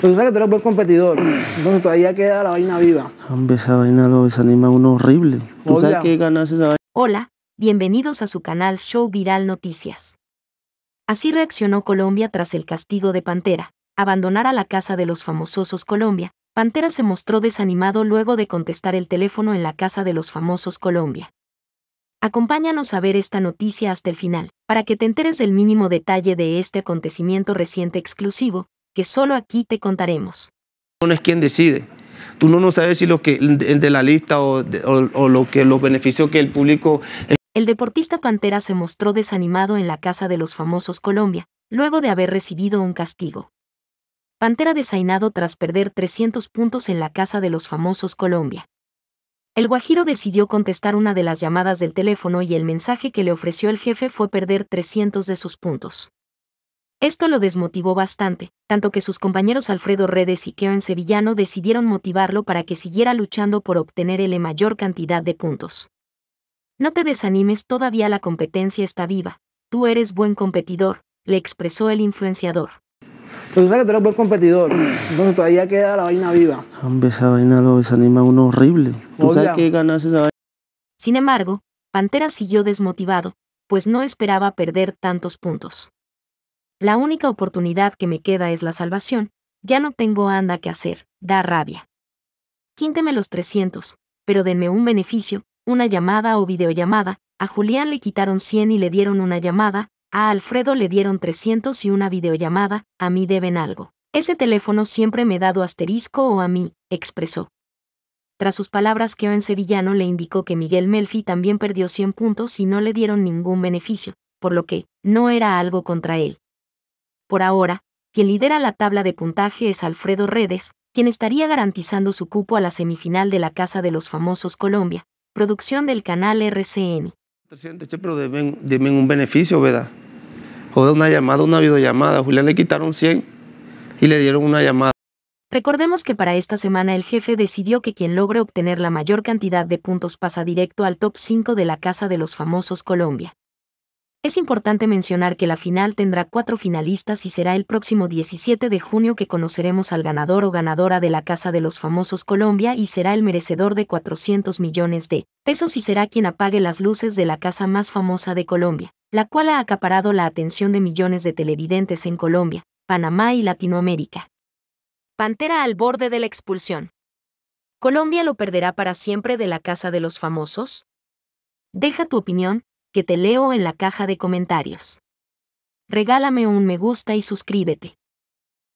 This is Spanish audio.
Pero tú sabes que tú eres buen competidor. Entonces todavía queda la vaina viva. esa vaina lo desanima uno horrible. Tú sabes que ganas esa vaina. Hola, bienvenidos a su canal Show Viral Noticias. Así reaccionó Colombia tras el castigo de Pantera, abandonar a la casa de los famosos Colombia. Pantera se mostró desanimado luego de contestar el teléfono en la casa de los famosos Colombia. Acompáñanos a ver esta noticia hasta el final, para que te enteres del mínimo detalle de este acontecimiento reciente exclusivo, que solo aquí te contaremos. No es quien decide. Tú no, no sabes si lo que el de la lista o, lo que los beneficios que el público. El deportista Pantera se mostró desanimado en la casa de los famosos Colombia, luego de haber recibido un castigo. Pantera desainado tras perder 300 puntos en la casa de los famosos Colombia. El guajiro decidió contestar una de las llamadas del teléfono y el mensaje que le ofreció el jefe fue perder 300 de sus puntos. Esto lo desmotivó bastante, tanto que sus compañeros Alfredo Redes y Keo en Sevillano decidieron motivarlo para que siguiera luchando por obtener la mayor cantidad de puntos. No te desanimes, todavía la competencia está viva. Tú eres buen competidor, le expresó el influenciador. Pues sabes que tú eres buen competidor, entonces todavía queda la vaina viva. Hombre, esa vaina lo desanima a uno horrible. Tú sabes que ganas esa vaina. Sin embargo, Pantera siguió desmotivado, pues no esperaba perder tantos puntos. La única oportunidad que me queda es la salvación, ya no tengo anda que hacer, da rabia. Quínteme los 300, pero denme un beneficio, una llamada o videollamada, a Julián le quitaron 100 y le dieron una llamada, a Alfredo le dieron 300 y una videollamada, a mí deben algo. Ese teléfono siempre me ha dado asterisco o a mí, expresó. Tras sus palabras, que en Sevillano le indicó que Miguel Melfi también perdió 100 puntos y no le dieron ningún beneficio, por lo que, no era algo contra él. Por ahora, quien lidera la tabla de puntaje es Alfredo Redes, quien estaría garantizando su cupo a la semifinal de la Casa de los Famosos Colombia, producción del canal RCN. Pero un beneficio, ¿verdad? O una llamada, una videollamada. Julián le quitaron 100 y le dieron una llamada. Recordemos que para esta semana el jefe decidió que quien logre obtener la mayor cantidad de puntos pasa directo al top 5 de la Casa de los Famosos Colombia. Es importante mencionar que la final tendrá cuatro finalistas y será el próximo 17 de junio que conoceremos al ganador o ganadora de la Casa de los Famosos Colombia y será el merecedor de 400 millones de pesos y será quien apague las luces de la casa más famosa de Colombia, la cual ha acaparado la atención de millones de televidentes en Colombia, Panamá y Latinoamérica. Pantera al borde de la expulsión. ¿Colombia lo perderá para siempre de la Casa de los Famosos? Deja tu opinión que te leo en la caja de comentarios. Regálame un me gusta y suscríbete.